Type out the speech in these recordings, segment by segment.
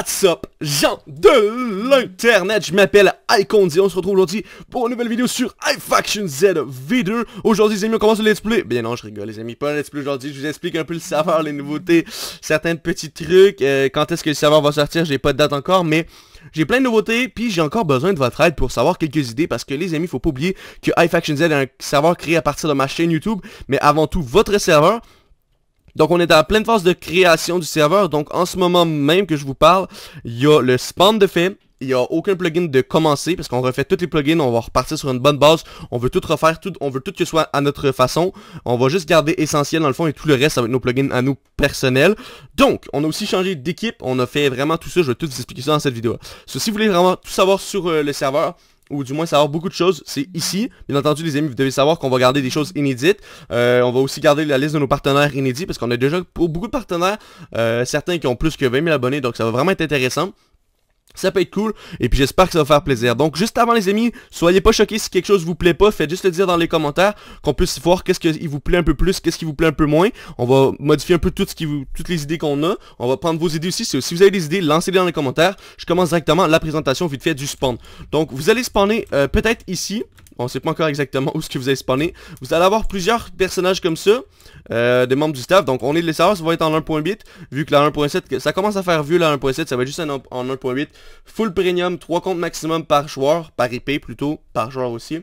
What's up, gens de l'internet, je m'appelle Icondi, on se retrouve aujourd'hui pour une nouvelle vidéo sur iFaction Z V2 Aujourd'hui les amis, on commence le let's play, bien non je rigole les amis, pas le let's play aujourd'hui, je vous explique un peu le serveur, les nouveautés, certains petits trucs, euh, quand est-ce que le serveur va sortir, j'ai pas de date encore, mais j'ai plein de nouveautés, puis j'ai encore besoin de votre aide pour savoir quelques idées, parce que les amis, faut pas oublier que iFaction Z est un serveur créé à partir de ma chaîne YouTube, mais avant tout votre serveur, donc on est à pleine phase de création du serveur, donc en ce moment même que je vous parle, il y a le spawn de fait, il n'y a aucun plugin de commencer parce qu'on refait tous les plugins, on va repartir sur une bonne base, on veut tout refaire, on veut tout que ce soit à notre façon, on va juste garder essentiel dans le fond et tout le reste avec nos plugins à nous personnels. Donc, on a aussi changé d'équipe, on a fait vraiment tout ça, je vais tout vous expliquer ça dans cette vidéo. si vous voulez vraiment tout savoir sur euh, le serveur, ou du moins savoir beaucoup de choses, c'est ici. Bien entendu, les amis, vous devez savoir qu'on va garder des choses inédites. Euh, on va aussi garder la liste de nos partenaires inédits parce qu'on a déjà beaucoup de partenaires, euh, certains qui ont plus que 20 000 abonnés, donc ça va vraiment être intéressant. Ça peut être cool, et puis j'espère que ça va faire plaisir. Donc juste avant les amis, soyez pas choqués si quelque chose vous plaît pas, faites juste le dire dans les commentaires, qu'on puisse voir qu'est-ce qui vous plaît un peu plus, qu'est-ce qui vous plaît un peu moins. On va modifier un peu tout ce qui vous, toutes les idées qu'on a, on va prendre vos idées aussi. Si vous avez des idées, lancez-les dans les commentaires. Je commence directement la présentation vite fait du spawn. Donc vous allez spawner euh, peut-être ici, on sait pas encore exactement où ce que vous allez spawner Vous allez avoir plusieurs personnages comme ça, euh, des membres du staff. Donc on est de l'essence ça va être en 1.8, vu que la 1.7, ça commence à faire vieux la 1.7, ça va juste en, 1.8. Full premium, 3 comptes maximum par joueur, par IP plutôt, par joueur aussi.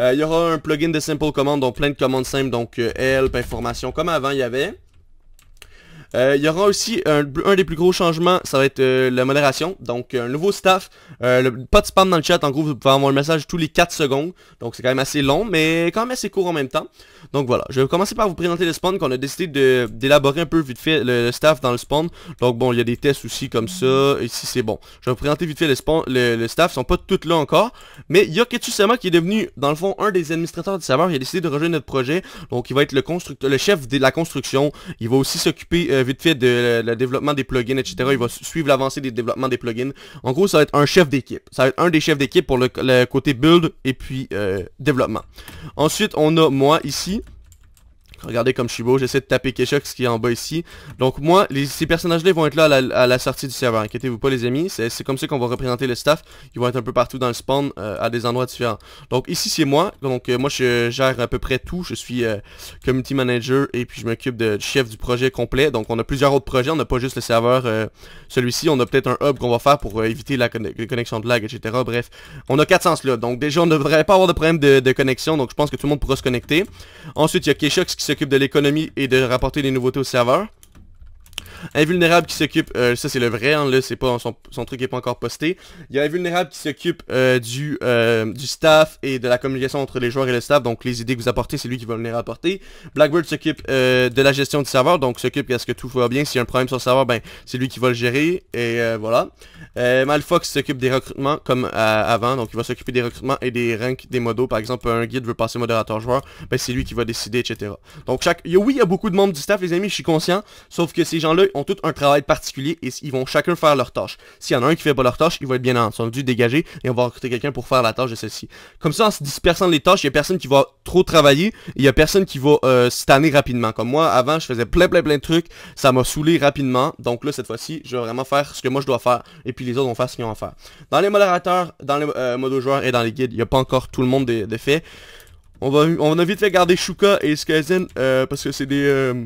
Euh, il y aura un plugin de simple commandes, donc plein de commandes simples, donc help, euh, information, comme avant il y avait. Euh, il y aura aussi un, des plus gros changements, ça va être euh, la modération. Donc un nouveau staff, euh, pas de spam dans le chat, en gros vous pouvez avoir le message tous les 4 secondes. Donc c'est quand même assez long, mais quand même assez court en même temps. Donc voilà, je vais commencer par vous présenter le spawn qu'on a décidé d'élaborer un peu vite fait le, staff dans le spawn. Donc bon, il y a des tests aussi comme ça, ici c'est bon. Je vais vous présenter vite fait le, spawn, le, staff, ils sont pas tous là encore. Mais il y a qui est devenu, dans le fond, un des administrateurs du serveur, il a décidé de rejoindre notre projet. Donc il va être le, constructeur, le chef de la construction, il va aussi s'occuper euh, vite fait de euh, le développement des plugins, etc. Il va suivre l'avancée des développements des plugins. En gros, ça va être un chef d'équipe. Ça va être un des chefs d'équipe pour le, côté build et puis euh, développement. Ensuite, on a moi ici. Regardez comme je suis beau, j'essaie de taper Keshox qui est en bas ici. Donc moi, ces personnages-là vont être là à la, sortie du serveur, inquiétez-vous pas les amis. C'est comme ça qu'on va représenter le staff. Ils vont être un peu partout dans le spawn, euh, à des endroits différents. Donc ici c'est moi, donc euh, moi je gère à peu près tout. Je suis euh, community manager et puis je m'occupe de chef du projet complet. Donc on a plusieurs autres projets, on n'a pas juste le serveur celui-ci. On a peut-être un hub qu'on va faire pour éviter la connexion de lag, etc. Bref, on a sens là, Donc déjà on ne devrait pas avoir de problème de, connexion, donc je pense que tout le monde pourra se connecter. Ensuite il y a Keshok. qui s'occupe de l'économie et de rapporter des nouveautés au serveur. Invulnérable qui s'occupe, euh, ça c'est le vrai, hein, là, c'est pas, son, truc est pas encore posté. Il y a Invulnérable qui s'occupe euh, du, euh, du staff et de la communication entre les joueurs et le staff, donc les idées que vous apportez, c'est lui qui va venir apporter. Blackbird s'occupe de la gestion du serveur, donc s'occupe à ce que tout va bien. S'il y a un problème sur le serveur, ben, c'est lui qui va le gérer, et voilà. Malfox s'occupe des recrutements comme avant, donc il va s'occuper des recrutements et des ranks des modos. Par exemple, un guide veut passer modérateur joueur, ben, c'est lui qui va décider, etc. Donc chaque... oui, il y a beaucoup de membres du staff, les amis, je suis conscient, sauf que ces gens-là, ont tout un travail particulier et ils vont chacun faire leur tâche. S'il y en a un qui fait pas leur tâche, il va être bien entendu dû dégager et on va recruter quelqu'un pour faire la tâche de celle-ci. Comme ça, en se dispersant les tâches, il y a personne qui va trop travailler, il y a personne qui va euh, rapidement. Comme moi, avant, je faisais plein plein plein de trucs, ça m'a saoulé rapidement. Donc là, cette fois-ci, je vais vraiment faire ce que moi je dois faire et puis les autres vont faire ce qu'ils ont à faire. Dans les modérateurs, dans les euh, modos joueurs et dans les guides, il n'y a pas encore tout le monde de, fait. On, va, on a vite fait garder Shuka et Skazen euh, parce que c'est des... Euh,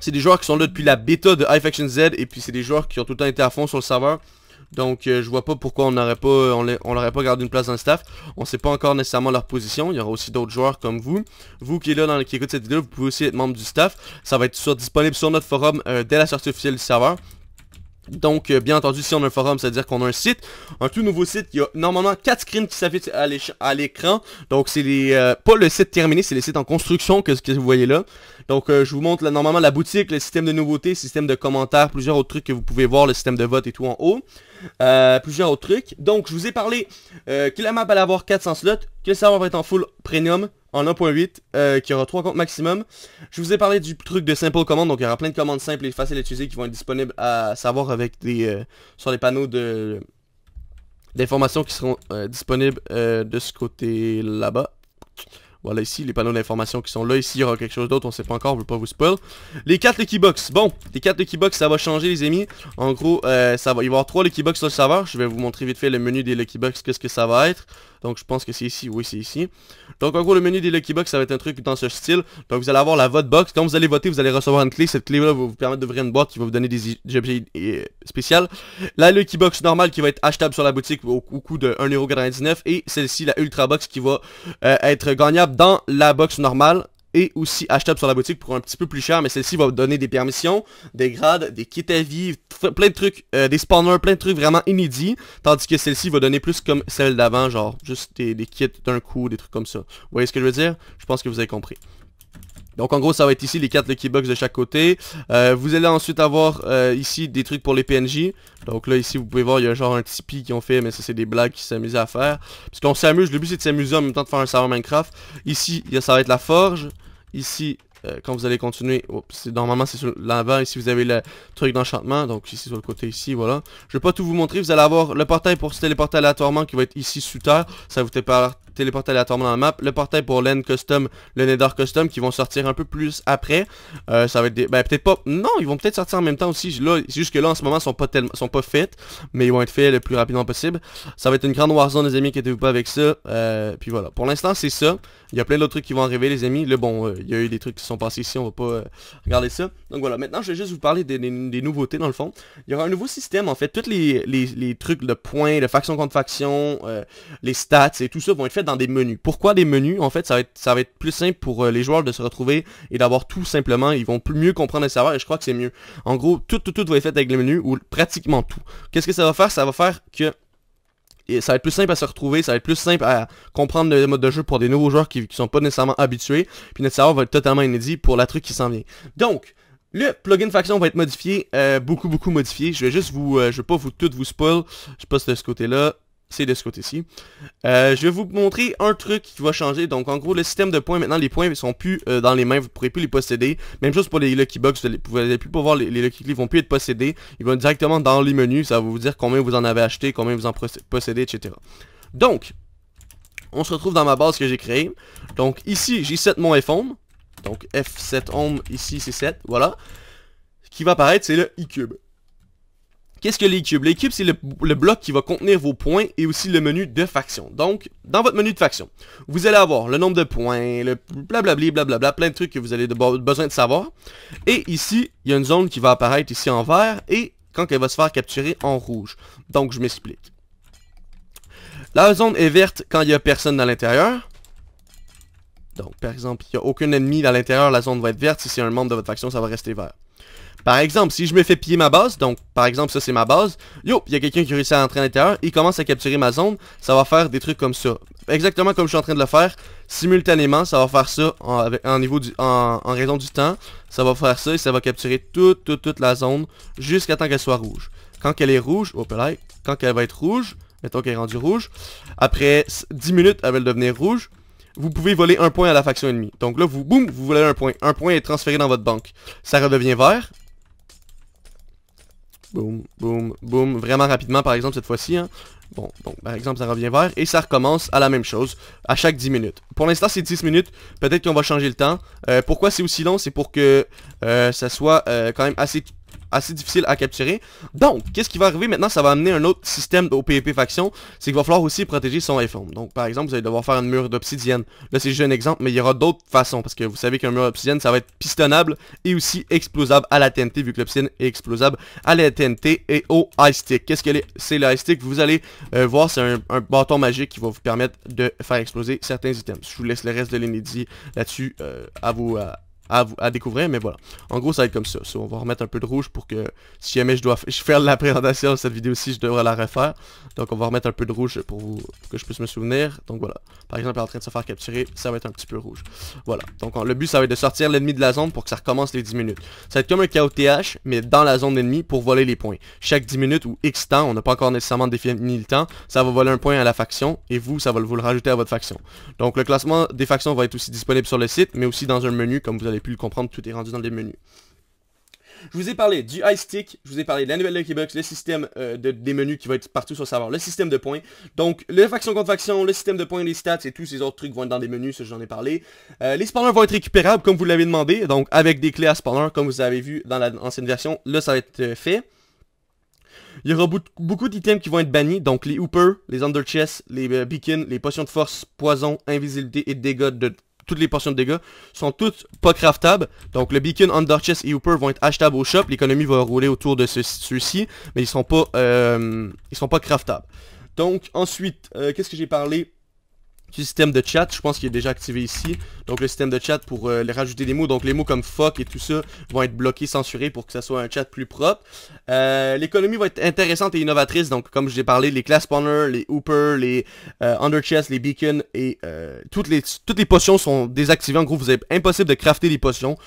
c'est des joueurs qui sont là depuis la bêta de High Faction Z et puis c'est des joueurs qui ont tout le temps été à fond sur le serveur. Donc euh, je vois pas pourquoi on n'aurait pas on, pas gardé une place dans le staff. On sait pas encore nécessairement leur position. Il y aura aussi d'autres joueurs comme vous. Vous qui êtes là qui écoute cette vidéo, vous pouvez aussi être membre du staff. Ça va être disponible sur notre forum euh, dès la sortie officielle du serveur. Donc, euh, bien entendu, si on a un forum, c'est-à-dire qu'on a un site, un tout nouveau site, il y a normalement 4 screens qui s'affichent à l'écran. Donc, c'est euh, pas le site terminé, c'est les sites en construction que, que vous voyez là. Donc, euh, je vous montre normalement la boutique, le système de nouveautés, système de commentaires, plusieurs autres trucs que vous pouvez voir, le système de vote et tout en haut. Euh, plusieurs autres trucs. Donc, je vous ai parlé que la map allait avoir 400 slots, que le serveur va être en full premium, en 1.8 euh, qui aura 3 comptes maximum. Je vous ai parlé du truc de simple commandes, donc il y aura plein de commandes simples et faciles à utiliser qui vont être disponibles à savoir avec des euh, sur les panneaux de d'informations qui seront euh, disponibles de ce côté là-bas. Voilà ici les panneaux d'informations qui sont là. Ici il y aura quelque chose d'autre, on sait pas encore, on veut pas vous spoil. Les 4 Lucky Box. Bon, les 4 Lucky Box ça va changer les amis. En gros, ça va. il va y avoir 3 Lucky Box sur le serveur. Je vais vous montrer vite fait le menu des Lucky Box, qu'est-ce que ça va être. Donc je pense que c'est ici, oui c'est ici. Donc en gros le menu des Lucky Box ça va être un truc dans ce style. Donc vous allez avoir la vote box. Quand vous allez voter, vous allez recevoir une clé. Cette clé là va vous permettre d'ouvrir une boîte qui va vous donner des objets euh, spéciaux. La Lucky Box normale qui va être achetable sur la boutique au, coût de 1,99€ et celle-ci la Ultra Box qui va euh, être gagnable dans la box normale et aussi achetable sur la boutique pour un petit peu plus cher, mais celle-ci va vous donner des permissions, des grades, des kits à vivre, plein de trucs, euh, des spawners, plein de trucs vraiment inédits, tandis que celle-ci va donner plus comme celle d'avant, genre juste des kits d'un coup, des trucs comme ça. Vous voyez ce que je veux dire? Je pense que vous avez compris. Donc en gros ça va être ici les 4 Lucky Box de chaque côté. Euh, vous allez ensuite avoir euh, ici des trucs pour les PNJ. Donc là ici vous pouvez voir il y a genre un Tipeee qu'ils ont fait mais ça c'est des blagues qui s'amusaient à faire. Parce qu'on s'amuse, le but c'est de s'amuser en même temps de faire un serveur Minecraft. Ici ça va être la forge. Ici euh, quand vous allez continuer, normalement c'est sur l'avant, ici vous avez le truc d'enchantement, donc ici sur le côté ici, voilà. Je vais pas tout vous montrer, vous allez avoir le portail pour se téléporter aléatoirement qui va être ici sous terre, ça vous téléporte portails aléatoirement dans la map, le portail pour l'End Custom, le Nether Custom qui vont sortir un peu plus après. Euh, ça va être des... Ben peut-être pas... Non, ils vont peut-être sortir en même temps aussi. Là, juste que là en ce moment, ils sont pas tellement... sont pas faits, mais ils vont être faits le plus rapidement possible. Ça va être une grande warzone les amis, inquiétez-vous pas avec ça. Euh, puis voilà, pour l'instant c'est ça. Il y a plein d'autres trucs qui vont arriver les amis. le bon, euh, il y a eu des trucs qui sont passés ici, on va pas regarder ça. Donc voilà, maintenant je vais juste vous parler des, nouveautés dans le fond. Il y aura un nouveau système en fait, toutes les, trucs de points, de faction contre faction, les stats et tout ça vont être fait des menus. Pourquoi des menus En fait, ça va être, ça va être plus simple pour euh, les joueurs de se retrouver et d'avoir tout simplement. Ils vont plus mieux comprendre le serveur et je crois que c'est mieux. En gros, tout, tout, tout va être fait avec les menus ou pratiquement tout. Qu'est-ce que ça va faire Ça va faire que et ça va être plus simple à se retrouver, ça va être plus simple à comprendre le mode de jeu pour des nouveaux joueurs qui sont pas nécessairement habitués. Puis notre serveur va être totalement inédit pour la truc qui s'en vient. Donc, le plugin faction va être modifié, euh, beaucoup beaucoup modifié. Je vais juste vous, euh, je vais pas vous tout vous spoil. Je passe de ce côté-là c'est de ce côté-ci. Euh, je vais vous montrer un truc qui va changer. Donc, en gros, le système de points, maintenant, les points ne sont plus euh, dans les mains. Vous ne pourrez plus les posséder. Même chose pour les Lucky box Vous n'allez plus pouvoir, les, les Lucky Clips vont plus être possédés. Ils vont directement dans les menus. Ça va vous dire combien vous en avez acheté, combien vous en possédez, etc. Donc, on se retrouve dans ma base que j'ai créée. Donc, ici, j'ai 7 mon f Donc, F7 Home, ici, c'est 7. Voilà. Ce qui va apparaître, c'est le i cube Qu'est-ce que l'équipe L'équipe, c'est le, bloc qui va contenir vos points et aussi le menu de faction. Donc, dans votre menu de faction, vous allez avoir le nombre de points, le blablabli, blablabla, plein de trucs que vous allez besoin de savoir. Et ici, il y a une zone qui va apparaître ici en vert et quand elle va se faire capturer en rouge. Donc, je m'explique. La zone est verte quand il n'y a personne à l'intérieur. Donc, par exemple, il n'y a aucun ennemi à l'intérieur, la zone va être verte. Si c'est un membre de votre faction, ça va rester vert. Par exemple, si je me fais piller ma base, donc par exemple ça c'est ma base, yo, il y a quelqu'un qui réussit à entrer à l'intérieur, il commence à capturer ma zone, ça va faire des trucs comme ça. Exactement comme je suis en train de le faire, simultanément, ça va faire ça en, raison du temps, ça va faire ça et ça va capturer toute, toute, toute la zone jusqu'à temps qu'elle soit rouge. Quand qu'elle elle est rouge, hop oh, là, quand qu'elle elle va être rouge, mettons qu'elle est rendue rouge, après 10 minutes, elle va devenir rouge, vous pouvez voler un point à la faction ennemie. Donc là, vous, boum, vous volez un point. Un point est transféré dans votre banque. Ça redevient vert, Boum, boom, boom, Vraiment rapidement, par exemple, cette fois-ci. Hein. Bon, par exemple, ça revient vert. Et ça recommence à la même chose, à chaque 10 minutes. Pour l'instant, c'est 10 minutes. Peut-être qu'on va changer le temps. Euh, pourquoi c'est aussi long C'est pour que euh, ça soit euh, quand même assez assez difficile à capturer. Donc, qu'est-ce qui va arriver maintenant Ça va amener un autre système au PvP faction, c'est qu'il va falloir aussi protéger son iPhone. Donc, par exemple, vous allez devoir faire un mur d'obsidienne. Là, c'est juste un exemple, mais il y aura d'autres façons, parce que vous savez qu'un mur d'obsidienne, ça va être pistonnable et aussi explosable à la TNT, vu que l'obsidienne est explosable à la TNT et au high-stick. Qu'est-ce que c'est le high-stick Vous allez euh, voir, c'est un, bâton magique qui va vous permettre de faire exploser certains items. Je vous laisse le reste de l'inédit là-dessus euh, à vous à, découvrir, mais voilà. En gros, ça va être comme ça. on va remettre un peu de rouge pour que si jamais je dois faire la présentation de cette vidéo-ci, je devrais la refaire. Donc, on va remettre un peu de rouge pour, que je puisse me souvenir. Donc, voilà. Par exemple, elle est en train de se faire capturer, ça va être un petit peu rouge. Voilà. Donc, le but, ça va être de sortir l'ennemi de la zone pour que ça recommence les 10 minutes. Ça va être comme un KOTH, mais dans la zone ennemie pour voler les points. Chaque 10 minutes ou X temps, on n'a pas encore nécessairement défini le temps, ça va voler un point à la faction et vous, ça va vous le rajouter à votre faction. Donc, le classement des factions va être aussi disponible sur le site, mais aussi dans un menu comme vous allez pu le comprendre, tout est rendu dans les menus. Je vous ai parlé du high stick, je vous ai parlé de la nouvelle Lucky Box, le système euh, de, des menus qui va être partout sur le serveur, le système de points. Donc, le faction contre faction, le système de points, les stats et tous ces autres trucs vont être dans des menus, ce j'en ai parlé. Euh, les spawners vont être récupérables comme vous l'avez demandé, donc avec des clés à spawner comme vous avez vu dans l'ancienne version, là ça va être euh, fait. Il y aura beaucoup d'items qui vont être bannis, donc les hoopers, les Chess, les beacons, les potions de force, poison, invisibilité et dégâts de toutes les portions de dégâts, sont toutes pas craftables. Donc le beacon, chest et hooper vont être achetables au shop. L'économie va rouler autour de ceux-ci, mais ils sont pas, euh, ils sont pas craftables. Donc ensuite, euh, qu'est-ce que j'ai parlé le système de chat, je pense qu'il est déjà activé ici. Donc le système de chat pour euh, les rajouter des mots. Donc les mots comme fuck et tout ça vont être bloqués, censurés pour que ça soit un chat plus propre. Euh, l'économie va être intéressante et innovatrice. Donc comme je l'ai parlé, les class spawners, les hoopers, les euh, underchest, les beacons et euh, toutes, les, toutes les potions sont désactivées. En gros, vous êtes impossible de crafter des potions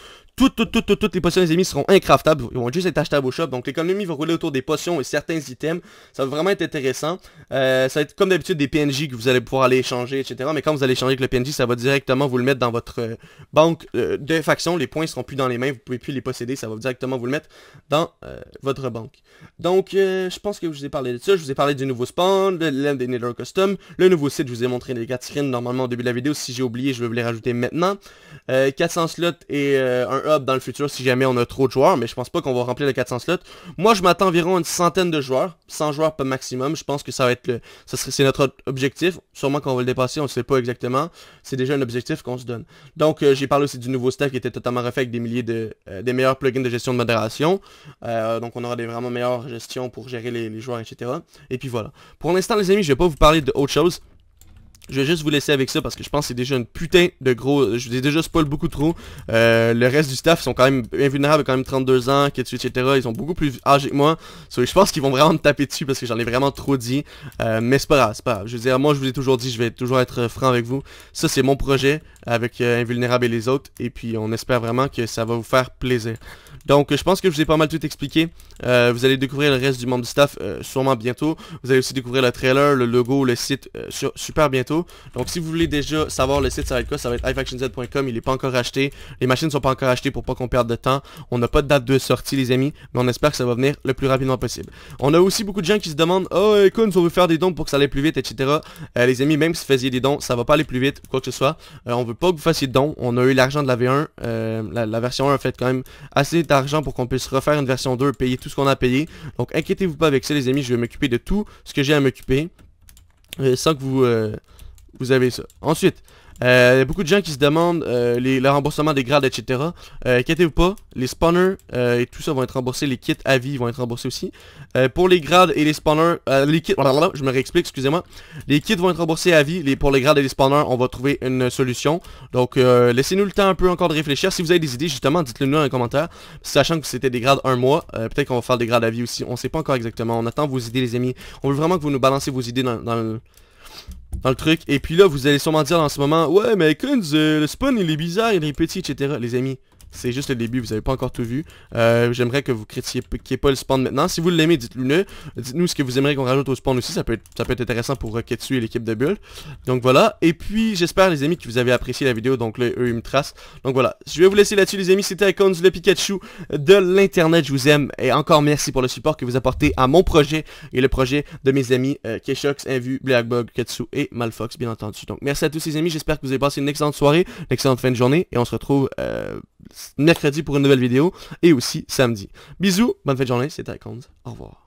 toutes, les potions des ennemis seront incraftables. Ils vont juste être achetables au shop. Donc l'économie va rouler autour des potions et certains items. Ça va vraiment être intéressant. Euh, ça va être comme d'habitude des PNJ que vous allez pouvoir aller échanger, etc. Mais quand vous allez échanger avec le PNJ, ça va directement vous le mettre dans votre euh, banque euh, de faction. Les points ne seront plus dans les mains. Vous pouvez plus les posséder. Ça va directement vous le mettre dans votre banque. Donc je pense que je vous ai parlé de ça. Je vous ai parlé du nouveau spawn, de des Nether Custom. Le nouveau site, je vous ai montré les 4 screens normalement au début de la vidéo. Si j'ai oublié, je vais vous les rajouter maintenant. 400 slots et un dans le futur si jamais on a trop de joueurs, mais je pense pas qu'on va remplir les 400 slots. Moi, je m'attends environ une centaine de joueurs, 100 joueurs pas maximum. Je pense que ça va être le, ça serait, c'est notre objectif. Sûrement qu'on va le dépasser, on ne sait pas exactement. C'est déjà un objectif qu'on se donne. Donc, euh, j'ai parlé aussi du nouveau staff qui était totalement refait avec des milliers de, euh, des meilleurs plugins de gestion de modération. Euh, donc, on aura des vraiment meilleures gestions pour gérer les, les joueurs, etc. Et puis voilà. Pour l'instant, les amis, je vais pas vous parler de autre chose. Je vais juste vous laisser avec ça parce que je pense que c'est déjà une putain de gros... Je vous ai déjà spoil beaucoup trop. Euh, le reste du staff, sont quand même invulnérables, quand même 32 ans, etc. Ils sont beaucoup plus âgés que moi. je pense qu'ils vont vraiment me taper dessus parce que j'en ai vraiment trop dit. Euh, mais c'est pas grave, c'est pas grave. Je veux dire, moi je vous ai toujours dit, je vais toujours être franc avec vous. Ça, c'est mon projet avec euh, Invulnérable et les autres. Et puis, on espère vraiment que ça va vous faire plaisir. Donc, je pense que je vous ai pas mal tout expliqué. vous allez découvrir le reste du monde du staff sûrement bientôt. Vous allez aussi découvrir le trailer, le logo, le site super bientôt. Donc si vous voulez déjà savoir le site, ça va être quoi Ça va être ifactionz.com, il n'est pas encore acheté. Les machines ne sont pas encore achetées pour pas qu'on perde de temps. On n'a pas de date de sortie les amis, mais on espère que ça va venir le plus rapidement possible. On a aussi beaucoup de gens qui se demandent « Oh écoute, on veut faire des dons pour que ça aille plus vite, etc. Euh, les amis, même si vous faisiez des dons, ça va pas aller plus vite, quoi que ce soit. Euh, on veut pas que vous fassiez de dons. On a eu l'argent de la V1. Euh, la, version 1 a fait quand même assez d'argent pour qu'on puisse refaire une version 2, payer tout ce qu'on a payé. Donc inquiétez-vous pas avec ça les amis, je vais m'occuper de tout ce que j'ai à m'occuper. sans que vous vous avez ça. Ensuite, euh, y a beaucoup de gens qui se demandent euh, les, le remboursement des grades, etc. Euh, Inquiétez-vous pas, les spawners euh, et tout ça vont être remboursés, les kits à vie vont être remboursés aussi. pour les grades et les spawners, les kits, je me réexplique, excusez-moi. Les kits vont être remboursés à vie, les, pour les grades et les spawners, on va trouver une solution. Donc laissez-nous le temps un peu encore de réfléchir. Si vous avez des idées, justement, dites-le nous dans commentaire. Sachant que c'était des grades un mois, peut-être qu'on va faire des grades à vie aussi, on sait pas encore exactement. On attend vos idées les amis, on veut vraiment que vous nous balancez vos idées dans, dans le dans le truc. Et puis là, vous allez sûrement dire en ce moment, ouais, mais Kunz, le spawn, il est bizarre, il est petit, etc. Les amis, c'est juste le début, vous n'avez pas encore tout vu. Euh, j'aimerais que vous critiquiez pas le spawn maintenant. Si vous l'aimez, dites-le. Dites-nous ce que vous aimeriez qu'on rajoute au spawn aussi. Ça peut être, ça peut être intéressant pour Ketsu et l'équipe de Bull. Donc voilà. Et puis, j'espère, les amis, que vous avez apprécié la vidéo. Donc le eux, ils me Donc voilà. Je vais vous laisser là-dessus, les amis. C'était Icons, le Pikachu de l'Internet. Je vous aime. Et encore merci pour le support que vous apportez à mon projet et le projet de mes amis euh, Keshox, Invu, Blackbug, Ketsu et Malfox, bien entendu. Donc merci à tous, les amis. J'espère que vous avez passé une excellente soirée, une excellente fin de journée. Et on se retrouve... Euh, mercredi pour une nouvelle vidéo et aussi samedi. Bisous, bonne fête de journée, c'était Icons. Au revoir.